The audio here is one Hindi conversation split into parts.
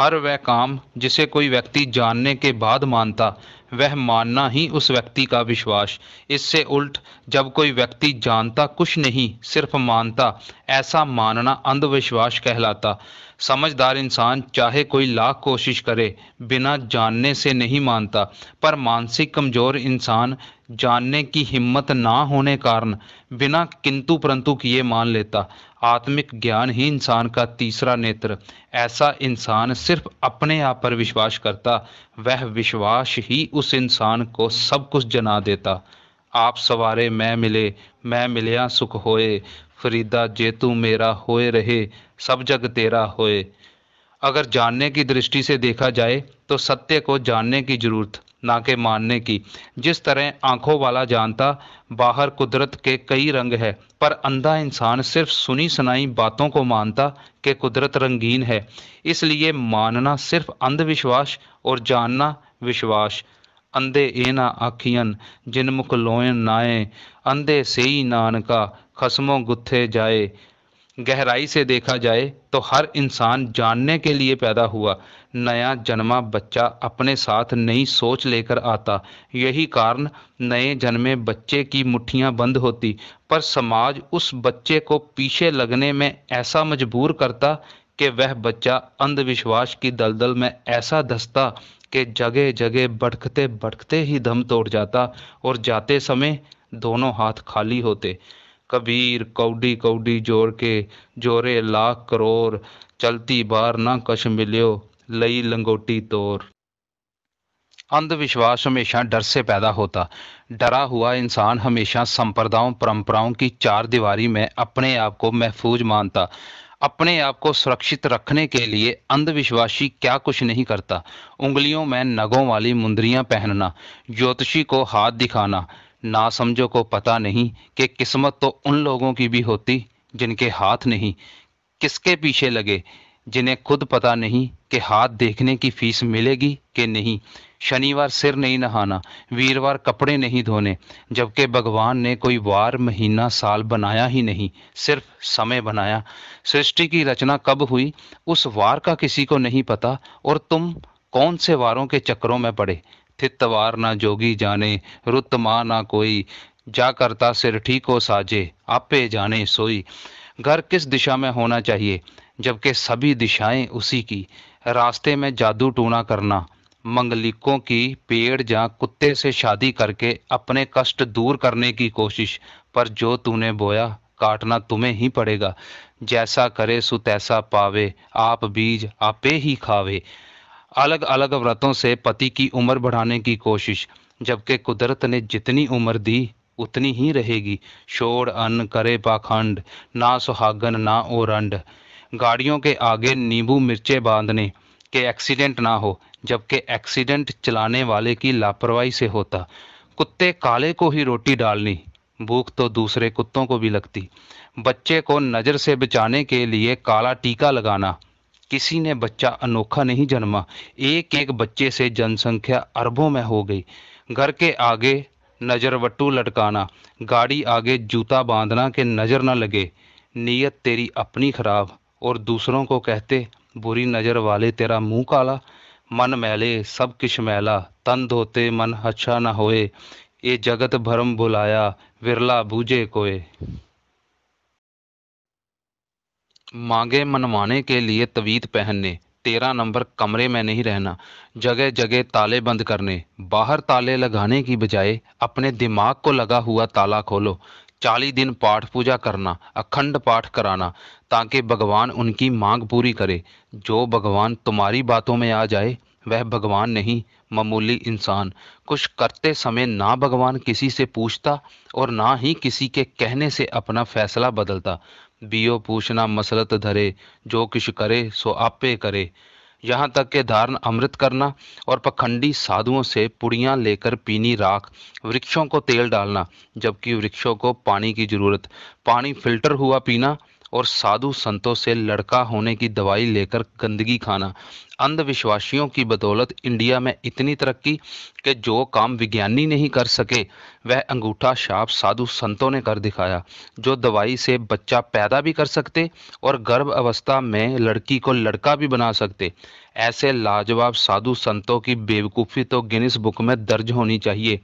हर वह काम जिसे कोई व्यक्ति जानने के बाद मानता वह मानना ही उस व्यक्ति का विश्वास इससे उल्ट जब कोई व्यक्ति जानता कुछ नहीं सिर्फ मानता ऐसा मानना अंधविश्वास कहलाता समझदार इंसान चाहे कोई लाख कोशिश करे बिना जानने से नहीं मानता पर मानसिक कमजोर इंसान जानने की हिम्मत ना होने कारण बिना किंतु परंतु किए मान लेता आत्मिक ज्ञान ही इंसान का तीसरा नेत्र ऐसा इंसान सिर्फ अपने आप पर विश्वास करता वह विश्वास ही उस इंसान को सब कुछ जना देता आप सवारे मैं मिले मैं मिलया सुख होए फरीदा जे तू मेरा होए रहे सब जग तेरा होए अगर जानने की दृष्टि से देखा जाए तो सत्य को जानने की जरूरत ना के मानने की जिस तरह आंखों वाला जानता बाहर कुदरत के कई रंग है पर अंधा इंसान सिर्फ सुनी सुनाई बातों को मानता कि कुदरत रंगीन है इसलिए मानना सिर्फ अंधविश्वास और जानना विश्वास अंधे ए ना आखियन जिन मुख लोयन नाए अंधे सेई नानका खसमों गुत्थे जाए गहराई से देखा जाए तो हर इंसान जानने के लिए पैदा हुआ नया जन्मा बच्चा अपने साथ नई सोच लेकर आता यही कारण नए जन्मे बच्चे की मुट्ठियां बंद होती पर समाज उस बच्चे को पीछे लगने में ऐसा मजबूर करता कि वह बच्चा अंधविश्वास की दलदल में ऐसा धसता कि जगह जगह भटकते भटकते ही दम तोड़ जाता और जाते समय दोनों हाथ खाली होते कबीर कौडी कौडी जोर के जोरे लाख करोर चलती बार ना कश मिलियो लई लंगोटी तोर अंधविश्वास हमेशा डर से पैदा होता डरा हुआ इंसान हमेशा संप्रदायों परंपराओं की चार दीवारी में अपने आप को महफूज मानता अपने आप को सुरक्षित रखने के लिए अंधविश्वासी क्या कुछ नहीं करता उंगलियों में नगों वाली मुंदरियां पहनना ज्योतिषी को हाथ दिखाना ना समझो को पता नहीं कि किस्मत तो उन लोगों की भी होती जिनके हाथ नहीं किसके पीछे लगे जिन्हें खुद पता नहीं कि हाथ देखने की फीस मिलेगी कि नहीं शनिवार सिर नहीं नहाना वीरवार कपड़े नहीं धोने जबकि भगवान ने कोई वार महीना साल बनाया ही नहीं सिर्फ समय बनाया सृष्टि की रचना कब हुई उस वार का किसी को नहीं पता और तुम कौन से वारों के चक्रों में पड़े थितवार ना जोगी जाने रुत माँ ना कोई जा करता सिर ठीक हो साजे आपे जाने सोई घर किस दिशा में होना चाहिए जबकि सभी दिशाएं उसी की रास्ते में जादू टूना करना मंगलिकों की पेड़ या कुत्ते से शादी करके अपने कष्ट दूर करने की कोशिश पर जो तूने बोया काटना तुम्हें ही पड़ेगा जैसा करे सु तैसा पावे आप बीज आपे ही खावे अलग अलग व्रतों से पति की उम्र बढ़ाने की कोशिश जबकि कुदरत ने जितनी उम्र दी उतनी ही रहेगी शोर अन्न करे पाखंड ना सुहागन ना ओरंड गाड़ियों के आगे नींबू मिर्चे बांधने के एक्सीडेंट ना हो जबकि एक्सीडेंट चलाने वाले की लापरवाही से होता कुत्ते काले को ही रोटी डालनी भूख तो दूसरे कुत्तों को भी लगती बच्चे को नज़र से बचाने के लिए काला टीका लगाना किसी ने बच्चा अनोखा नहीं जन्मा एक एक बच्चे से जनसंख्या अरबों में हो गई घर के आगे नजर वट्टू लटकाना गाड़ी आगे जूता बांधना के नज़र न लगे नीयत तेरी अपनी खराब और दूसरों को कहते बुरी नज़र वाले तेरा मुंह काला मन मैले सब किश मैला तन धोते मन अच्छा न होए ये जगत भरम बुलाया विरला बूझे कोए मांगे मनवाने के लिए तवीत पहनने तेरह नंबर कमरे में नहीं रहना जगह जगह ताले बंद करने बाहर ताले लगाने की बजाय अपने दिमाग को लगा हुआ ताला खोलो चालीस दिन पाठ पूजा करना अखंड पाठ कराना ताकि भगवान उनकी मांग पूरी करे जो भगवान तुम्हारी बातों में आ जाए वह भगवान नहीं मामूली इंसान कुछ करते समय ना भगवान किसी से पूछता और ना ही किसी के कहने से अपना फैसला बदलता बियो पूछना मसलत धरे जो किश करे सो आपे करे यहाँ तक के धारण अमृत करना और पखंडी साधुओं से पुड़ियाँ लेकर पीनी राख वृक्षों को तेल डालना जबकि वृक्षों को पानी की जरूरत पानी फिल्टर हुआ पीना और साधु संतों से लड़का होने की दवाई लेकर गंदगी खाना अंधविश्वासियों की बदौलत इंडिया में इतनी तरक्की कि जो काम विज्ञानी नहीं कर सके वह अंगूठा छाप साधु संतों ने कर दिखाया जो दवाई से बच्चा पैदा भी कर सकते और गर्भ अवस्था में लड़की को लड़का भी बना सकते ऐसे लाजवाब साधु संतों की बेवकूफ़ी तो गिनिस बुक में दर्ज होनी चाहिए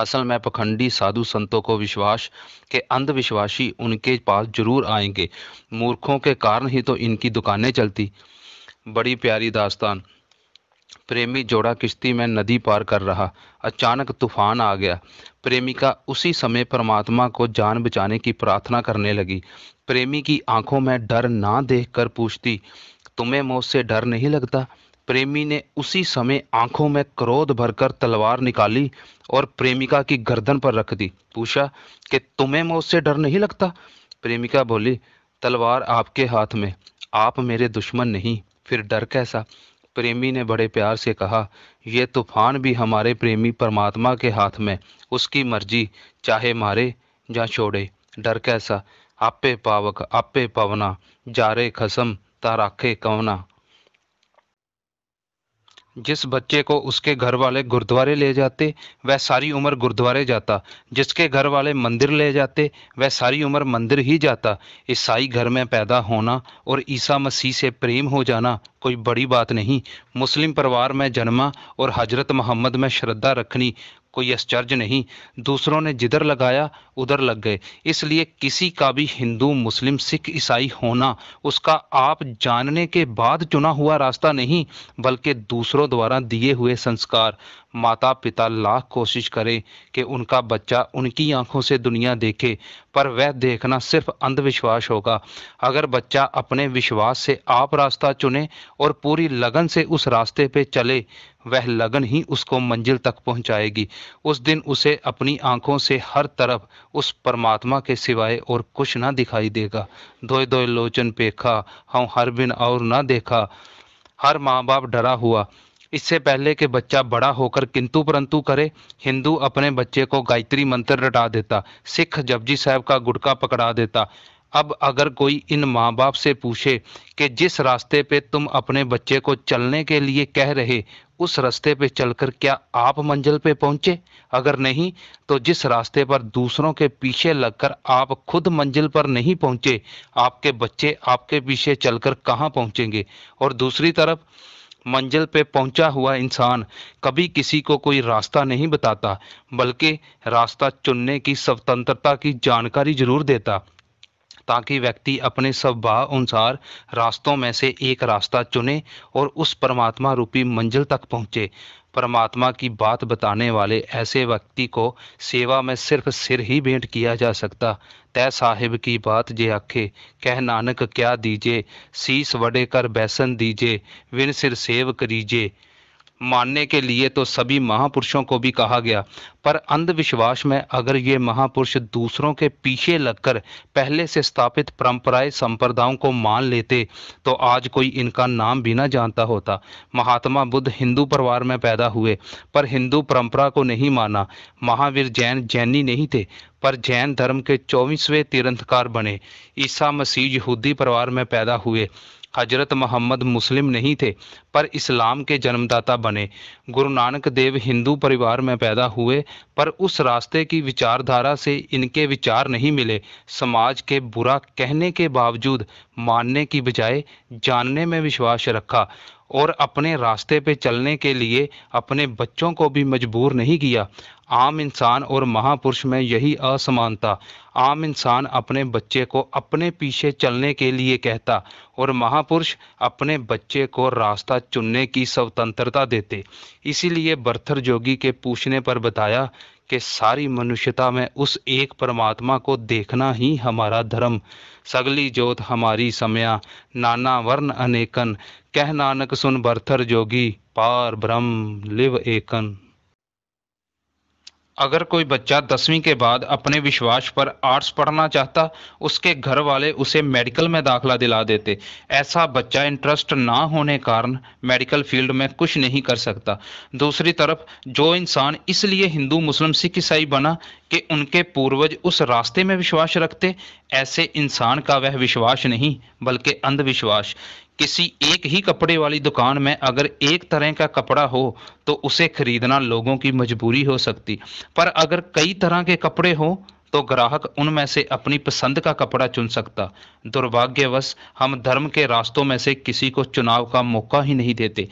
असल में पखंडी साधु संतों को विश्वास के अंधविश्वासी उनके पास जरूर आएंगे मूर्खों के कारण ही तो इनकी दुकानें चलती बड़ी प्यारी दास्तान प्रेमी जोड़ा किश्ती में नदी पार कर रहा अचानक तूफान आ गया प्रेमिका उसी समय परमात्मा को जान बचाने की प्रार्थना करने लगी प्रेमी की आंखों में डर ना देखकर पूछती तुम्हें मौत से डर नहीं लगता प्रेमी ने उसी समय आंखों में क्रोध भरकर तलवार निकाली और प्रेमिका की गर्दन पर रख दी पूछा कि तुम्हें मैं से डर नहीं लगता प्रेमिका बोली तलवार आपके हाथ में आप मेरे दुश्मन नहीं फिर डर कैसा प्रेमी ने बड़े प्यार से कहा यह तूफान भी हमारे प्रेमी परमात्मा के हाथ में उसकी मर्जी चाहे मारे या छोड़े डर कैसा आपे पावक आपे पवना जारे खसम ताराखे कवना जिस बच्चे को उसके घर वाले गुरुद्वारे ले जाते वह सारी उम्र गुरुद्वारे जाता जिसके घर वाले मंदिर ले जाते वह सारी उम्र मंदिर ही जाता ईसाई घर में पैदा होना और ईसा मसीह से प्रेम हो जाना कोई बड़ी बात नहीं मुस्लिम परिवार में जन्मा और हजरत मोहम्मद में श्रद्धा रखनी कोई आश्चर्य नहीं दूसरों ने जिधर लगाया उधर लग गए इसलिए किसी का भी हिंदू मुस्लिम सिख ईसाई होना उसका आप जानने के बाद चुना हुआ रास्ता नहीं बल्कि दूसरों द्वारा दिए हुए संस्कार माता पिता लाख कोशिश करें कि उनका बच्चा उनकी आंखों से दुनिया देखे पर वह देखना सिर्फ अंधविश्वास होगा अगर बच्चा अपने विश्वास से आप रास्ता चुने और पूरी लगन से उस रास्ते पे चले वह लगन ही उसको मंजिल तक पहुंचाएगी उस दिन उसे अपनी आंखों से हर तरफ उस परमात्मा के सिवाय और कुछ ना दिखाई देगा धोए धोए लोचन पेखा हम हर बिन और ना देखा हर माँ बाप डरा हुआ इससे पहले कि बच्चा बड़ा होकर किंतु परंतु करे हिंदू अपने बच्चे को गायत्री मंत्र रटा देता सिख जपजी साहब का गुटका पकड़ा देता अब अगर कोई इन माँ बाप से पूछे कि जिस रास्ते पे तुम अपने बच्चे को चलने के लिए कह रहे उस रास्ते पे चलकर क्या आप मंजिल पे पहुंचे अगर नहीं तो जिस रास्ते पर दूसरों के पीछे लगकर आप खुद मंजिल पर नहीं पहुंचे आपके बच्चे आपके पीछे चलकर कहाँ पहुंचेंगे और दूसरी तरफ मंजिल पे पहुंचा हुआ इंसान कभी किसी को कोई रास्ता नहीं बताता बल्कि रास्ता चुनने की स्वतंत्रता की जानकारी जरूर देता ताकि व्यक्ति अपने स्वभाव अनुसार रास्तों में से एक रास्ता चुने और उस परमात्मा रूपी मंजिल तक पहुँचे परमात्मा की बात बताने वाले ऐसे व्यक्ति को सेवा में सिर्फ सिर ही भेंट किया जा सकता तय साहिब की बात जे आखे कह नानक क्या दीजे शीस वड़े कर बैसन दीजे विन सिर सेव करीजे मानने के लिए तो सभी महापुरुषों को भी कहा गया पर अंधविश्वास में अगर ये महापुरुष दूसरों के पीछे लगकर पहले से स्थापित परंपराएं संप्रदायों को मान लेते तो आज कोई इनका नाम भी ना जानता होता महात्मा बुद्ध हिंदू परिवार में पैदा हुए पर हिंदू परंपरा को नहीं माना महावीर जैन जैनी नहीं थे पर जैन धर्म के चौबीसवें तीर्थकार बने ईसा मसीह यहूदी परिवार में पैदा हुए हजरत मोहम्मद मुस्लिम नहीं थे पर इस्लाम के जन्मदाता बने गुरु नानक देव हिंदू परिवार में पैदा हुए पर उस रास्ते की विचारधारा से इनके विचार नहीं मिले समाज के बुरा कहने के बावजूद मानने की बजाय जानने में विश्वास रखा और अपने रास्ते पे चलने के लिए अपने बच्चों को भी मजबूर नहीं किया आम इंसान और महापुरुष में यही असमानता आम इंसान अपने बच्चे को अपने पीछे चलने के लिए कहता और महापुरुष अपने बच्चे को रास्ता चुनने की स्वतंत्रता देते इसीलिए बर्थर जोगी के पूछने पर बताया कि सारी मनुष्यता में उस एक परमात्मा को देखना ही हमारा धर्म सगली जोत हमारी समया नाना वर्ण अनेकन कह नानक सुन बर्थर जोगी पार ब्रह्म लिव एकन अगर कोई बच्चा दसवीं के बाद अपने विश्वास पर आर्ट्स पढ़ना चाहता उसके घर वाले उसे मेडिकल में दाखला दिला देते ऐसा बच्चा इंटरेस्ट ना होने कारण मेडिकल फील्ड में कुछ नहीं कर सकता दूसरी तरफ जो इंसान इसलिए हिंदू मुस्लिम सिख ईसाई बना कि उनके पूर्वज उस रास्ते में विश्वास रखते ऐसे इंसान का वह विश्वास नहीं बल्कि अंधविश्वास किसी एक ही कपड़े वाली दुकान में अगर एक तरह का कपड़ा हो तो उसे खरीदना लोगों की मजबूरी हो सकती पर अगर कई तरह के कपड़े हो तो ग्राहक उनमें से अपनी पसंद का कपड़ा चुन सकता दुर्भाग्यवश हम धर्म के रास्तों में से किसी को चुनाव का मौका ही नहीं देते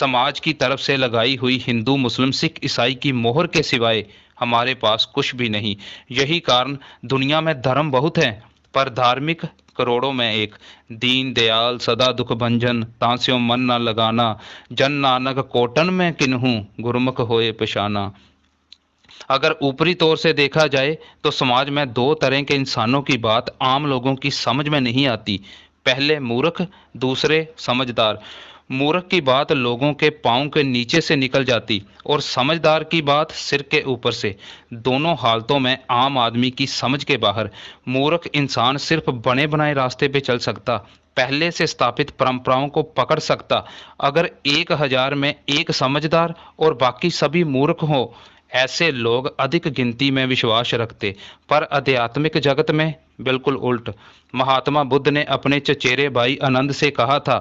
समाज की तरफ से लगाई हुई हिंदू मुस्लिम सिख ईसाई की मोहर के सिवाय हमारे पास कुछ भी नहीं यही कारण दुनिया में धर्म बहुत है पर धार्मिक करोड़ों में एक दीन दयाल सदा दुख भंजन तांस्यों मन न लगाना जन नानक कोटन में किन्हू गुरमुख होए पिशाना अगर ऊपरी तौर से देखा जाए तो समाज में दो तरह के इंसानों की बात आम लोगों की समझ में नहीं आती पहले मूर्ख दूसरे समझदार मूर्ख की बात लोगों के पाँव के नीचे से निकल जाती और समझदार की बात सिर के ऊपर से दोनों हालतों में आम आदमी की समझ के बाहर मूर्ख इंसान सिर्फ बने बनाए रास्ते पे चल सकता पहले से स्थापित परंपराओं को पकड़ सकता अगर एक हजार में एक समझदार और बाकी सभी मूर्ख हो ऐसे लोग अधिक गिनती में विश्वास रखते पर आध्यात्मिक जगत में बिल्कुल उल्ट महात्मा बुद्ध ने अपने चचेरे भाई आनंद से कहा था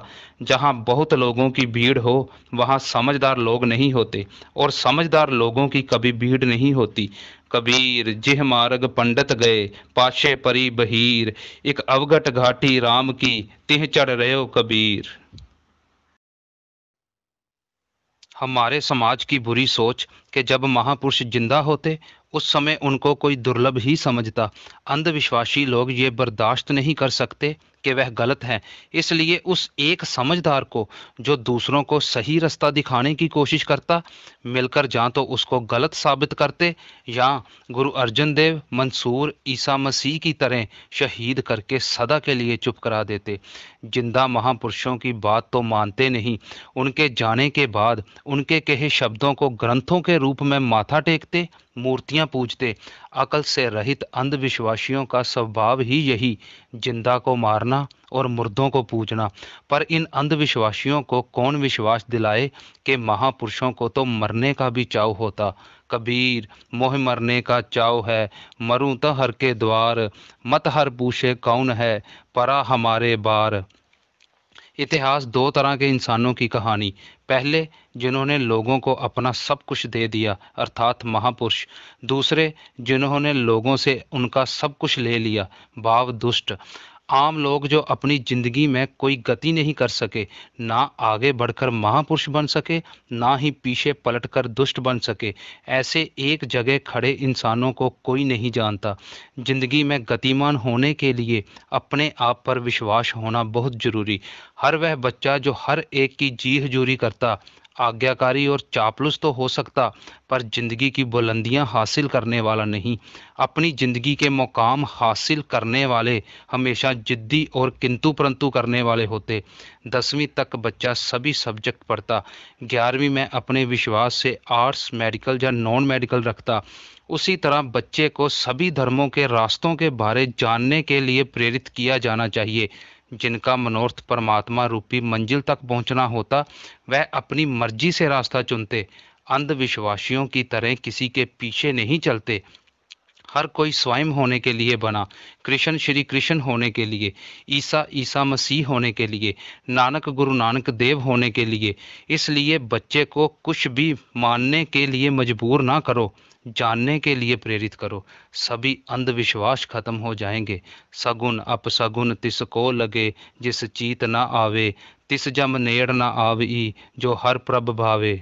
जहाँ बहुत लोगों की भीड़ हो वहाँ समझदार लोग नहीं होते और समझदार लोगों की कभी भीड़ नहीं होती कबीर जिह मार्ग पंडित गए पाशे परी बहीर एक अवगट घाटी राम की तिह चढ़ रहे हो कबीर हमारे समाज की बुरी सोच कि जब महापुरुष जिंदा होते उस समय उनको कोई दुर्लभ ही समझता अंधविश्वासी लोग ये बर्दाश्त नहीं कर सकते कि वह गलत है इसलिए उस एक समझदार को जो दूसरों को सही रास्ता दिखाने की कोशिश करता मिलकर जहाँ तो उसको गलत साबित करते या गुरु अर्जन देव मंसूर ईसा मसीह की तरह शहीद करके सदा के लिए चुप करा देते जिंदा महापुरुषों की बात तो मानते नहीं उनके जाने के बाद उनके कहे शब्दों को ग्रंथों के रूप में माथा टेकते मूर्तियां पूजते अकल से रहित अंधविश्वासियों का स्वभाव ही यही जिंदा को मारना और मुर्दों को पूजना पर इन अंधविश्वासियों को कौन विश्वास दिलाए कि महापुरुषों को तो मरने का भी चाव होता कबीर मोह मरने का चाव है मरूं तो हर के द्वार मत हर पूछे कौन है परा हमारे बार इतिहास दो तरह के इंसानों की कहानी पहले जिन्होंने लोगों को अपना सब कुछ दे दिया अर्थात महापुरुष दूसरे जिन्होंने लोगों से उनका सब कुछ ले लिया भाव दुष्ट आम लोग जो अपनी जिंदगी में कोई गति नहीं कर सके ना आगे बढ़कर महापुरुष बन सके ना ही पीछे पलटकर दुष्ट बन सके ऐसे एक जगह खड़े इंसानों को कोई नहीं जानता जिंदगी में गतिमान होने के लिए अपने आप पर विश्वास होना बहुत जरूरी हर वह बच्चा जो हर एक की जी हजूरी करता आज्ञाकारी और चापलूस तो हो सकता पर जिंदगी की बुलंदियां हासिल करने वाला नहीं अपनी जिंदगी के मुकाम हासिल करने वाले हमेशा जिद्दी और किंतु परंतु करने वाले होते दसवीं तक बच्चा सभी सब्जेक्ट पढ़ता ग्यारहवीं में अपने विश्वास से आर्ट्स मेडिकल या नॉन मेडिकल रखता उसी तरह बच्चे को सभी धर्मों के रास्तों के बारे जानने के लिए प्रेरित किया जाना चाहिए जिनका मनोरथ परमात्मा रूपी मंजिल तक पहुंचना होता वह अपनी मर्जी से रास्ता चुनते अंधविश्वासियों की तरह किसी के पीछे नहीं चलते हर कोई स्वयं होने के लिए बना कृष्ण श्री कृष्ण होने के लिए ईसा ईसा मसीह होने के लिए नानक गुरु नानक देव होने के लिए इसलिए बच्चे को कुछ भी मानने के लिए मजबूर ना करो जानने के लिए प्रेरित करो सभी अंधविश्वास खत्म हो जाएंगे सगुन अपसगुन को लगे जिस चीत ना आवे तिस जम नेड़ ना आवई जो हर प्रभ भावे